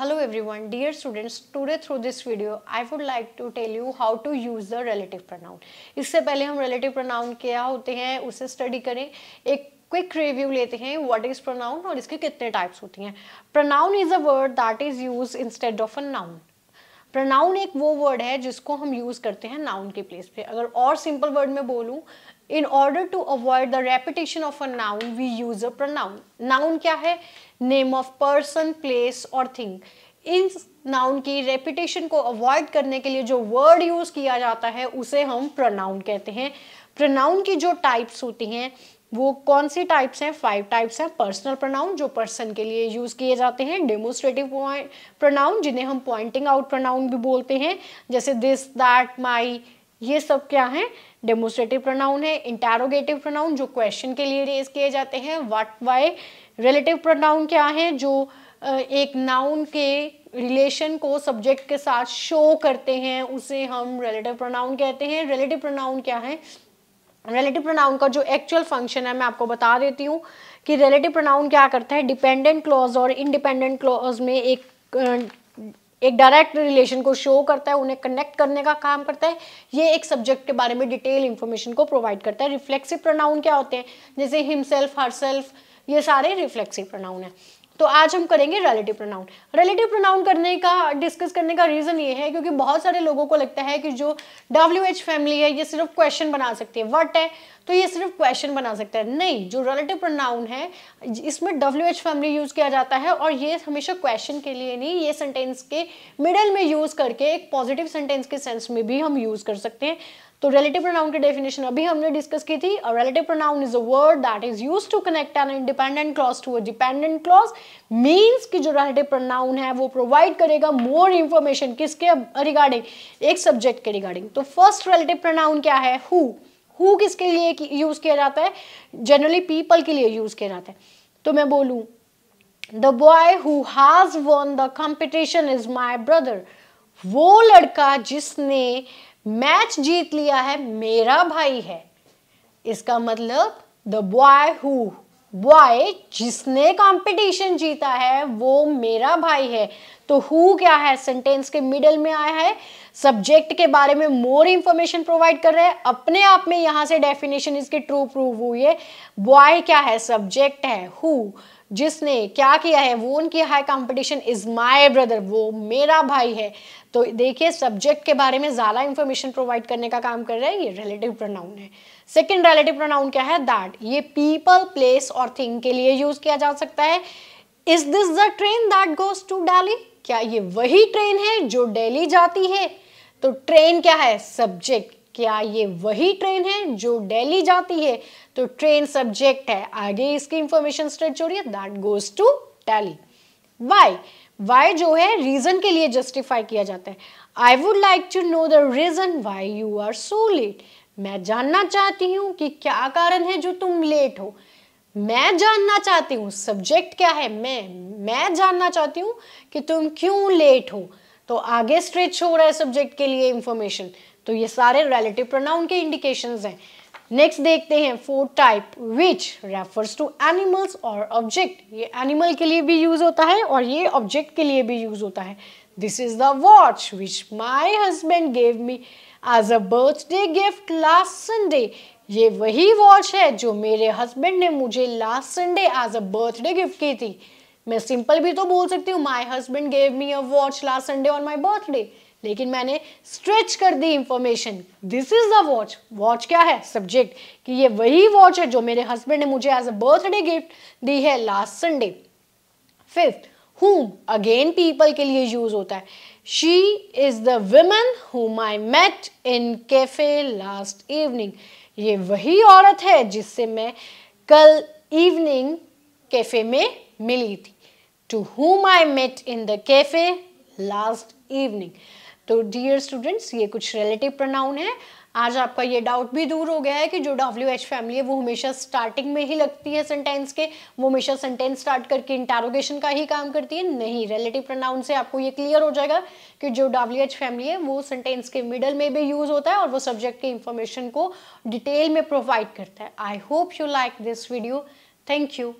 hello everyone dear students today through this video i would like to tell you how to use the relative pronoun इससे पहले हम relative pronoun क्या होते हैं उसे study करें एक क्विक रिव्यू लेते हैं व्हाट इज प्रोनाउन और इसके कितने टाइप्स होती हैं pronoun is a word that is use instead of a noun pronoun एक वो वर्ड है जिसको हम यूज़ करते हैं नाउन के प्लेस पे अगर और सिंपल वर्ड में बोलूं in order to avoid the repetition of a noun we use a pronoun noun क्या है नेम ऑफ पर्सन प्लेस और थिंग इन नाउन की रेपिटेशन को अवॉइड करने के लिए जो वर्ड यूज किया जाता है उसे हम प्रोनाउन कहते हैं प्रोनाउन की जो टाइप्स होती हैं वो कौन सी टाइप्स हैं फाइव टाइप्स हैं पर्सनल प्रोनाउन जो पर्सन के लिए यूज़ किए जाते हैं डेमोस्ट्रेटिव प्रोनाउन जिन्हें हम पॉइंटिंग आउट प्रोनाउन भी बोलते हैं जैसे दिस दैट माई ये सब क्या है डेमोस्ट्रेटिव प्रोनाउन है इंटारोगेटिव प्रोनाउन जो क्वेश्चन के लिए रेज किए जाते हैं व्हाट वाई रिलेटिव प्रोनाउन क्या है जो एक नाउन के रिलेशन को सब्जेक्ट के साथ शो करते हैं उसे हम रिलेटिव प्रोनाउन कहते हैं रिलेटिव प्रोनाउन क्या है रिलेटिव प्रोनाउन का जो एक्चुअल फंक्शन है मैं आपको बता देती हूँ कि रिलेटिव प्रोनाउन क्या करता है डिपेंडेंट क्लॉज और इंडिपेंडेंट क्लॉज में एक एक डायरेक्ट रिलेशन को शो करता है उन्हें कनेक्ट करने का काम करता है ये एक सब्जेक्ट के बारे में डिटेल इन्फॉर्मेशन को प्रोवाइड करता है रिफ्लेक्सिव प्रोनाउन क्या होते हैं जैसे हिमसेल्फ हरसेल्फ ये सारे रिफ्लेक्सिव प्रोनाउन है तो आज हम करेंगे रिलेटिव प्रोनाउन रिलेटिव प्रोनाउन करने का डिस्कस करने का रीज़न ये है क्योंकि बहुत सारे लोगों को लगता है कि जो डब्ल्यू एच फैमिली है ये सिर्फ क्वेश्चन बना सकती है वट है तो ये सिर्फ क्वेश्चन बना सकता है नहीं जो रिलेटिव प्रोनाउन है इसमें डब्ल्यू एच फैमिली यूज़ किया जाता है और ये हमेशा क्वेश्चन के लिए नहीं ये सेंटेंस के मिडल में यूज़ करके एक पॉजिटिव सेंटेंस के सेंस में भी हम यूज़ कर सकते हैं तो रिलेटिव प्रोनाउन की डेफिनेशन अभी हमने डिस्कस की थी relative pronoun is a word that is use to connect an independent clause to a dependent clause means कि जो रिलेटिव प्रोनाउन है वो प्रोवाइड करेगा मोर इन्फॉर्मेशन किसके रिगार्डिंग एक सब्जेक्ट के रिगार्डिंग तो फर्स्ट रिलेटिव प्रोनाउन क्या है हु हु किसके लिए यूज़ किया जाता है जनरली पीपल के लिए यूज़ किया जाता है तो मैं बोलूं the boy who has won the competition is my brother वो लड़का जिसने uh, मैच जीत लिया है मेरा भाई है इसका मतलब द बॉय हु बॉय जिसने कंपटीशन जीता है वो मेरा भाई है तो हु क्या है सेंटेंस के मिडल में आया है सब्जेक्ट के बारे में मोर इंफॉर्मेशन प्रोवाइड कर रहे हैं अपने आप में यहां से डेफिनेशन इसके ट्रू प्रूव हुई है बॉय क्या है सब्जेक्ट है हु जिसने क्या किया है वो उनकी high competition is my brother वो मेरा भाई है तो देखिए सब्जेक्ट के बारे में ज़्यादा इंफॉर्मेशन प्रोवाइड करने का काम कर रहा है ये रिलेटिव प्रोनाउन है सेकेंड रिलेटिव प्रोनाउन क्या है दैट ये पीपल प्लेस और थिंग के लिए यूज़ किया जा सकता है is this the train that goes to Delhi क्या ये वही ट्रेन है जो डेली जाती है तो ट्रेन क्या है सब्जेक्ट क्या ये वही ट्रेन है जो दिल्ली जाती है तो ट्रेन सब्जेक्ट है आगे इसकी इंफॉर्मेशन स्ट्रेट जोड़िए that goes to Delhi why why जो है रीजन के लिए जस्टिफाई किया जाता है I would like to know the reason why you are so late मैं जानना चाहती हूँ कि क्या कारण है जो तुम लेट हो मैं जानना चाहती हूँ सब्जेक्ट क्या है मैं मैं जानना चाहती हूँ कि तुम क्यों लेट हो तो आगे स्ट्रेच हो रहा है सब्जेक्ट के लिए इंफॉर्मेशन तो ये सारे रिलेटिव प्रोनाउन के इंडिकेशन हैं नेक्स्ट देखते हैं four type which refers to animals और ऑब्जेक्ट ये एनिमल के लिए भी यूज होता है और ये ऑब्जेक्ट के लिए भी यूज होता है this is the watch which my husband gave me as a birthday gift last Sunday ये वही वॉच है जो मेरे हस्बैंड ने मुझे last Sunday as a birthday gift की थी मैं सिंपल भी तो बोल सकती हूँ my husband gave me a watch last Sunday on my birthday लेकिन मैंने स्ट्रेच कर दी information this is the watch watch क्या है सब्जेक्ट कि ये वही वॉच है जो मेरे हस्बैंड ने मुझे एज अ बर्थडे गिफ्ट दी है last Sunday fifth whom again people के लिए यूज होता है she is the woman whom I met in cafe last evening ये वही औरत है जिससे मैं कल इवनिंग कैफे में मिली थी to whom I met in the cafe last evening तो डियर स्टूडेंट्स ये कुछ रिलेटिव प्रोनाउन है आज आपका ये डाउट भी दूर हो गया है कि जो डब्ल्यू एच फैमिली है वो हमेशा स्टार्टिंग में ही लगती है सेंटेंस के वो हमेशा सेंटेंस स्टार्ट करके इंटारोगेशन का ही काम करती है नहीं रिलेटिव प्रोनाउन से आपको ये क्लियर हो जाएगा कि जो डब्ल्यू एच फैमिली है वो सेंटेंस के मिडल में भी यूज़ होता है और वो सब्जेक्ट के इंफॉर्मेशन को डिटेल में प्रोवाइड करता है I hope you like this video thank you